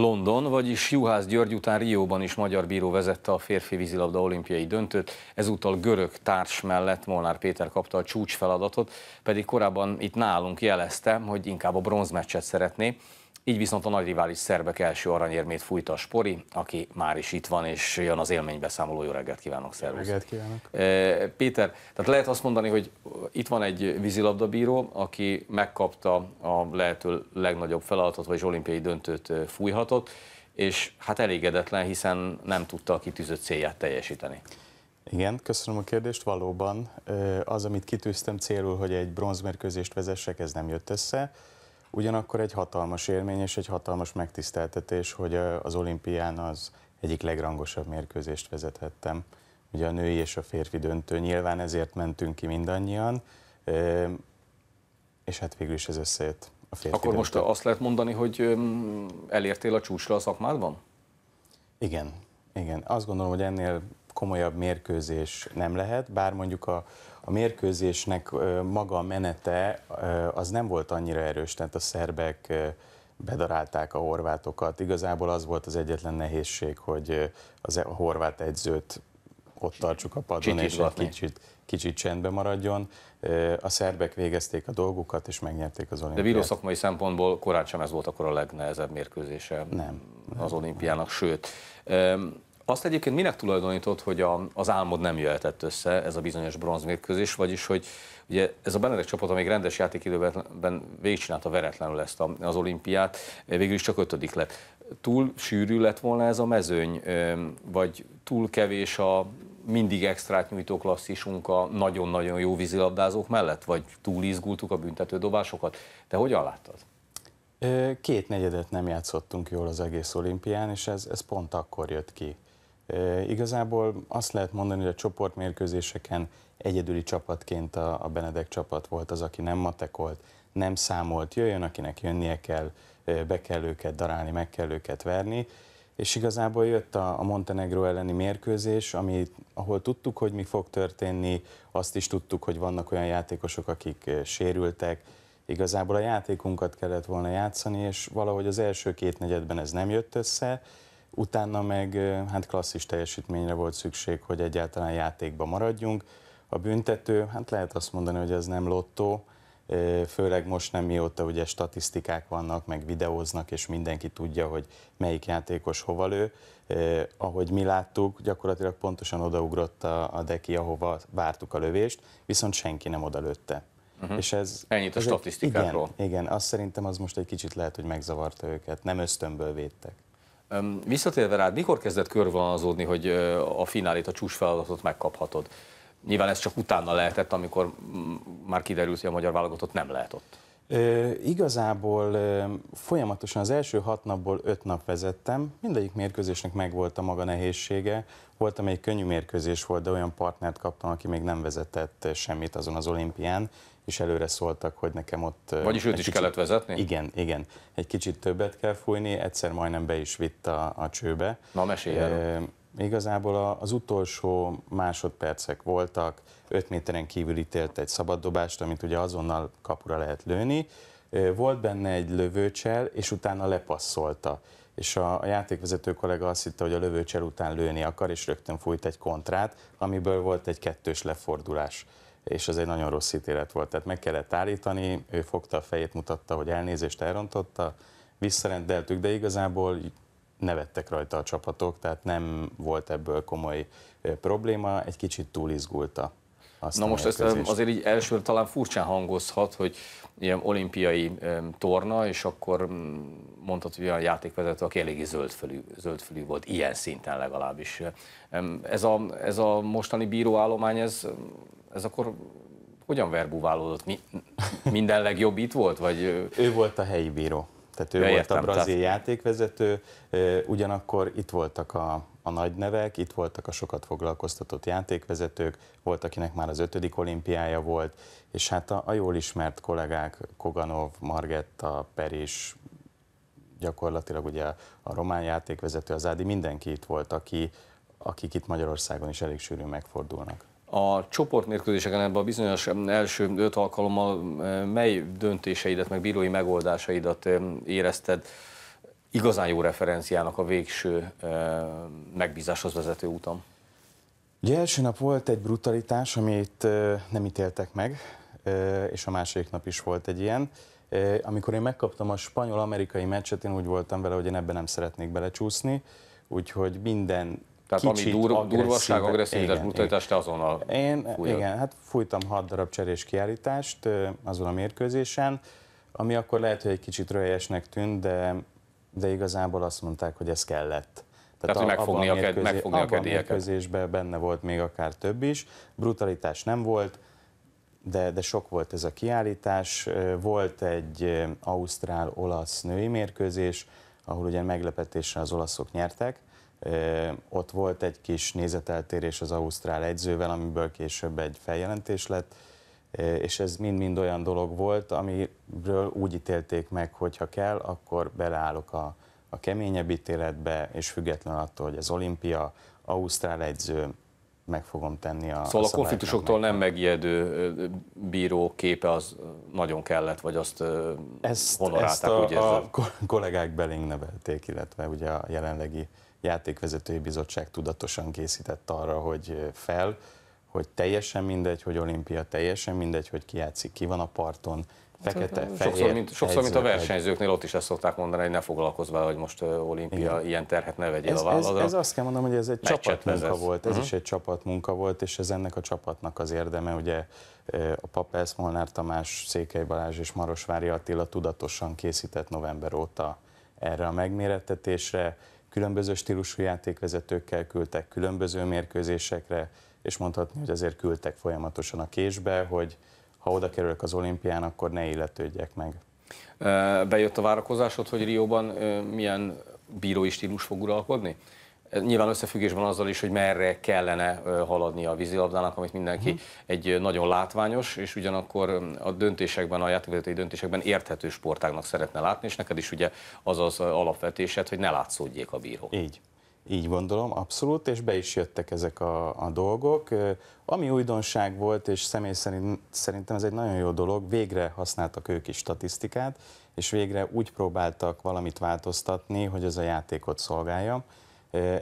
London, vagyis Juhász György után Rióban is magyar bíró vezette a férfi vízilabda olimpiai döntőt, ezúttal görög társ mellett Molnár Péter kapta a csúcsfeladatot. pedig korábban itt nálunk jelezte, hogy inkább a bronzmeccset szeretné. Így viszont a nagy rivális szerbek első aranyérmét fújta a Spori, aki már is itt van, és jön az élménybeszámoló. Jó reggelt kívánok, szervusz! Jó reggelt kívánok! Eh, Péter, tehát lehet azt mondani, hogy itt van egy vízilabdabíró, aki megkapta a lehető legnagyobb feladatot, vagy olimpiai döntőt eh, fújhatott, és hát elégedetlen, hiszen nem tudta a kitűzött célját teljesíteni. Igen, köszönöm a kérdést. Valóban eh, az, amit kitűztem célul, hogy egy bronzmérkőzést vezessek, ez nem jött össze. Ugyanakkor egy hatalmas élmény és egy hatalmas megtiszteltetés, hogy az olimpián az egyik legrangosabb mérkőzést vezethettem. Ugye a női és a férfi döntő, nyilván ezért mentünk ki mindannyian, és hát végül is ez összejött. A férfi Akkor döntő. most azt lehet mondani, hogy elértél a csúcsra a szakmádban? Igen, igen. Azt gondolom, hogy ennél komolyabb mérkőzés nem lehet, bár mondjuk a, a mérkőzésnek maga a menete az nem volt annyira erős, tehát a szerbek bedarálták a horvátokat. Igazából az volt az egyetlen nehézség, hogy az e- a horvát edzőt ott tartsuk a padon, és egy kicsit, kicsit csendbe maradjon. A szerbek végezték a dolgukat, és megnyerték az olimpiát. De bírószakmai szempontból korán sem ez volt akkor a legnehezebb mérkőzése nem, nem, az olimpiának, nem. sőt. Azt egyébként minek tulajdonított, hogy a, az álmod nem jöhetett össze, ez a bizonyos bronzmérkőzés, vagyis hogy ugye ez a Benedek csapata még rendes játékidőben végigcsinálta veretlenül ezt a, az olimpiát, végül is csak ötödik lett. Túl sűrű lett volna ez a mezőny, vagy túl kevés a mindig extrát nyújtó klasszisunk a nagyon-nagyon jó vízilabdázók mellett, vagy túl izgultuk a büntető dobásokat. Te hogyan láttad? Két negyedet nem játszottunk jól az egész olimpián, és ez, ez pont akkor jött ki igazából azt lehet mondani, hogy a csoportmérkőzéseken egyedüli csapatként a, a Benedek csapat volt az, aki nem matekolt, nem számolt, jöjjön, akinek jönnie kell, be kell őket darálni, meg kell őket verni, és igazából jött a, a Montenegro elleni mérkőzés, ami, ahol tudtuk, hogy mi fog történni, azt is tudtuk, hogy vannak olyan játékosok, akik sérültek, igazából a játékunkat kellett volna játszani, és valahogy az első két negyedben ez nem jött össze, Utána meg hát klasszis teljesítményre volt szükség, hogy egyáltalán játékba maradjunk. A büntető, hát lehet azt mondani, hogy ez nem lottó, főleg most nem mióta ugye statisztikák vannak, meg videóznak, és mindenki tudja, hogy melyik játékos hova lő. ahogy mi láttuk, gyakorlatilag pontosan odaugrott a, a deki, ahova vártuk a lövést, viszont senki nem odalőtte. Uh-huh. És ez, Ennyit a ez statisztikákról. Egy, igen, igen, azt szerintem az most egy kicsit lehet, hogy megzavarta őket, nem ösztönből védtek. Visszatérve rád, mikor kezdett körvonalazódni, hogy a finálét, a csúcs feladatot megkaphatod? Nyilván ez csak utána lehetett, amikor már kiderült, hogy a magyar válogatott nem lehet ott. Ö, igazából ö, folyamatosan az első hat napból öt nap vezettem, mindegyik mérkőzésnek megvolt a maga nehézsége, volt, amelyik könnyű mérkőzés volt, de olyan partnert kaptam, aki még nem vezetett semmit azon az olimpián, és előre szóltak, hogy nekem ott... Vagyis őt is kicsit, kellett vezetni? Igen, igen. Egy kicsit többet kell fújni, egyszer majdnem be is vitt a, a csőbe. Na, mesélj Igazából az utolsó másodpercek voltak, 5 méteren kívül ítélt egy szabaddobást, amit ugye azonnal kapura lehet lőni. Volt benne egy lövőcsel, és utána lepasszolta. És a, játékvezető kollega azt hitte, hogy a lövőcsel után lőni akar, és rögtön fújt egy kontrát, amiből volt egy kettős lefordulás és ez egy nagyon rossz ítélet volt. Tehát meg kellett állítani, ő fogta a fejét, mutatta, hogy elnézést elrontotta, visszarendeltük, de igazából nevettek rajta a csapatok, tehát nem volt ebből komoly probléma, egy kicsit túl izgulta. Na most ez azért így elsőre talán furcsán hangozhat, hogy ilyen olimpiai torna, és akkor mm, mondhat, hogy olyan játékvezető, aki eléggé zöldfülű, zöldfölű volt, ilyen szinten legalábbis. Ez a, ez a mostani bíróállomány, ez, ez akkor hogyan verbúválódott? Mi, minden legjobb itt volt? Vagy... Ő volt a helyi bíró. Tehát ő ja, volt értem, a brazil tehát... játékvezető, ugyanakkor itt voltak a, a nagy nevek, itt voltak a sokat foglalkoztatott játékvezetők, volt, akinek már az ötödik olimpiája volt, és hát a, a jól ismert kollégák, Koganov, Margetta, Peris, gyakorlatilag ugye a román játékvezető, az Ádi, mindenki itt volt, aki, akik itt Magyarországon is elég sűrűn megfordulnak a csoportmérkőzéseken ebben a bizonyos első öt alkalommal mely döntéseidet, meg bírói megoldásaidat érezted igazán jó referenciának a végső megbízáshoz vezető úton? Ugye első nap volt egy brutalitás, amit nem ítéltek meg, és a második nap is volt egy ilyen. Amikor én megkaptam a spanyol-amerikai meccset, én úgy voltam vele, hogy én ebben nem szeretnék belecsúszni, úgyhogy minden tehát Kicsit ami dur, agresszív, durvasság, agresszivitás, brutalitás, te azonnal Én, fújod. Igen, hát fújtam hat darab cserés kiállítást azon a mérkőzésen, ami akkor lehet, hogy egy kicsit röhelyesnek tűnt, de, de igazából azt mondták, hogy ez kellett. Tehát, Tehát hogy megfogni a, mérkőzé... megfogni a kedélyeket. benne volt még akár több is. Brutalitás nem volt, de, de sok volt ez a kiállítás. Volt egy ausztrál-olasz női mérkőzés, ahol ugye meglepetésre az olaszok nyertek, ott volt egy kis nézeteltérés az Ausztrál egyzővel, amiből később egy feljelentés lett, és ez mind-mind olyan dolog volt, amiről úgy ítélték meg, hogy ha kell, akkor beleállok a, a keményebb ítéletbe, és független attól, hogy az olimpia, Ausztrál egyző, meg fogom tenni a Szóval a, a konfliktusoktól nem megijedő bíró képe az nagyon kellett, vagy azt ezt, honorálták, ezt a, úgy érzem. a kollégák belénk nevelték, illetve ugye a jelenlegi játékvezetői bizottság tudatosan készített arra, hogy fel, hogy teljesen mindegy, hogy olimpia, teljesen mindegy, hogy ki játszik, ki van a parton, fekete, fehér, sokszor, mint, sokszor, mint a versenyzőknél, ott is ezt szokták mondani, hogy ne foglalkozz vele, hogy most olimpia, Igen. ilyen terhet ne vegyél ez, a vállalatra. Ez, ez azt kell mondanom, hogy ez egy csapatmunka volt, ez uh-huh. is egy csapatmunka volt, és ez ennek a csapatnak az érdeme, ugye a Papelsz, Molnár Tamás, Székely Balázs és Marosvári Attila tudatosan készített november óta erre a megmérettetésre, különböző stílusú játékvezetőkkel küldtek különböző mérkőzésekre, és mondhatni, hogy azért küldtek folyamatosan a késbe, hogy ha oda kerülök az olimpián, akkor ne illetődjek meg. Bejött a várakozásod, hogy Rióban milyen bírói stílus fog uralkodni? Nyilván összefüggésben azzal is, hogy merre kellene haladni a vízilabdának, amit mindenki uh-huh. egy nagyon látványos, és ugyanakkor a döntésekben, a játékvezetői döntésekben érthető sportágnak szeretne látni, és neked is ugye az az alapvetésed, hogy ne látszódjék a bíró. Így. Így gondolom, abszolút, és be is jöttek ezek a, a dolgok. Ami újdonság volt, és személy szerint szerintem ez egy nagyon jó dolog, végre használtak ők is statisztikát, és végre úgy próbáltak valamit változtatni, hogy ez a játékot szolgálja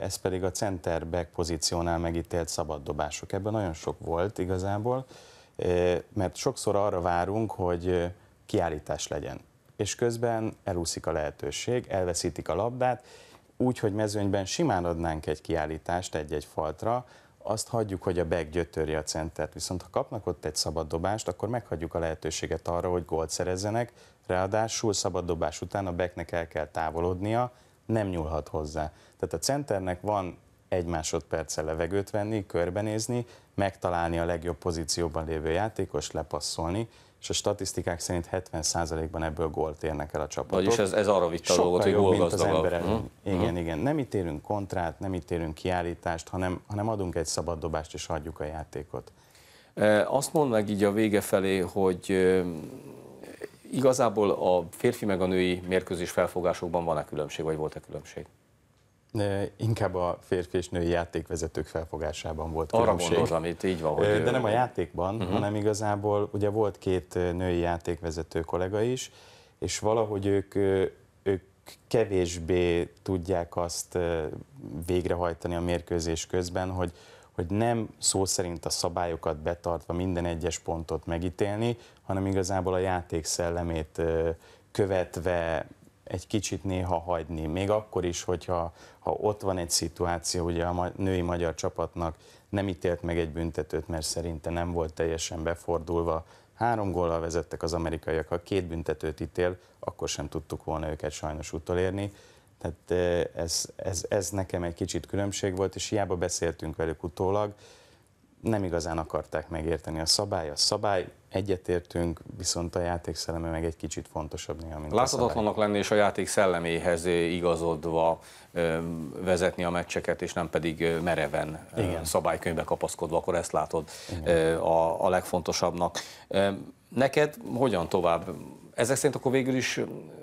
ez pedig a center back pozíciónál megítélt szabaddobások. Ebben nagyon sok volt igazából, mert sokszor arra várunk, hogy kiállítás legyen, és közben elúszik a lehetőség, elveszítik a labdát, úgy, hogy mezőnyben simán adnánk egy kiállítást egy-egy faltra, azt hagyjuk, hogy a back gyötörje a centert, viszont ha kapnak ott egy szabad dobást, akkor meghagyjuk a lehetőséget arra, hogy gólt szerezzenek, ráadásul szabad dobás után a backnek el kell távolodnia, nem nyúlhat hozzá. Tehát a centernek van egy másodperce levegőt venni, körbenézni, megtalálni a legjobb pozícióban lévő játékos, lepasszolni, és a statisztikák szerint 70%-ban ebből gólt érnek el a csapatok. Vagyis ez, ez arra vitt a dolgot, hogy jobb, mint az emberek. Mhm. Igen, hmm. igen. Nem ítélünk kontrát, nem ítélünk kiállítást, hanem, hanem adunk egy szabad dobást, és adjuk a játékot. Azt mondd meg így a vége felé, hogy Igazából a férfi meg a női mérkőzés felfogásokban van-e különbség, vagy volt-e különbség? Inkább a férfi és női játékvezetők felfogásában volt Arra különbség. Arra amit így van. Hogy De nem a játékban, uh-huh. hanem igazából ugye volt két női játékvezető kollega is, és valahogy ők, ők kevésbé tudják azt végrehajtani a mérkőzés közben, hogy hogy nem szó szerint a szabályokat betartva minden egyes pontot megítélni, hanem igazából a játék szellemét követve egy kicsit néha hagyni, még akkor is, hogyha ha ott van egy szituáció, ugye a női magyar csapatnak nem ítélt meg egy büntetőt, mert szerinte nem volt teljesen befordulva, Három góllal vezettek az amerikaiak, ha két büntetőt ítél, akkor sem tudtuk volna őket sajnos utolérni. Tehát ez, ez, ez nekem egy kicsit különbség volt, és hiába beszéltünk velük utólag, nem igazán akarták megérteni a szabály, a szabály, egyetértünk, viszont a játék szelleme meg egy kicsit fontosabb néha, mint Láthatatlanok lenni és a játék szelleméhez igazodva vezetni a meccseket, és nem pedig mereven Igen. szabálykönyvbe kapaszkodva, akkor ezt látod Igen. a, a legfontosabbnak. Neked hogyan tovább? Ezek szerint akkor végül is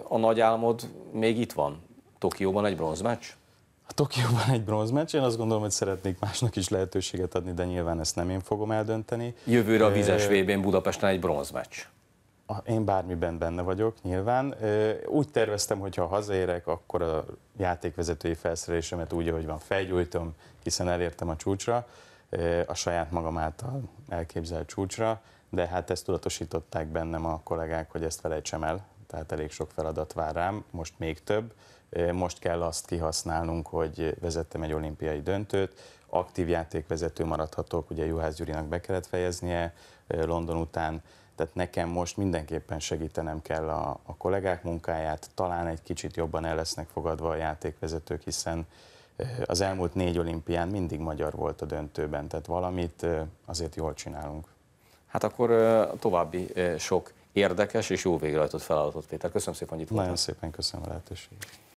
a nagy álmod még itt van? Tokióban egy bronzmeccs? A Tokióban egy bronzmeccs, én azt gondolom, hogy szeretnék másnak is lehetőséget adni, de nyilván ezt nem én fogom eldönteni. Jövőre a vizes vb Budapesten egy bronzmeccs. Én bármiben benne vagyok, nyilván. Úgy terveztem, hogy ha hazaérek, akkor a játékvezetői felszerelésemet úgy, ahogy van, felgyújtom, hiszen elértem a csúcsra, a saját magam által elképzelt csúcsra, de hát ezt tudatosították bennem a kollégák, hogy ezt felejtsem el, tehát elég sok feladat vár rám, most még több. Most kell azt kihasználnunk, hogy vezettem egy olimpiai döntőt, aktív játékvezető maradhatok, ugye Juhász Gyurinak be kellett fejeznie London után, tehát nekem most mindenképpen segítenem kell a, a kollégák munkáját, talán egy kicsit jobban el lesznek fogadva a játékvezetők, hiszen az elmúlt négy olimpián mindig magyar volt a döntőben, tehát valamit azért jól csinálunk. Hát akkor további sok érdekes és jó végrehajtott feladatot, Péter. Köszönöm szépen, hogy itt Nagyon voltál. szépen köszönöm a lehetőséget.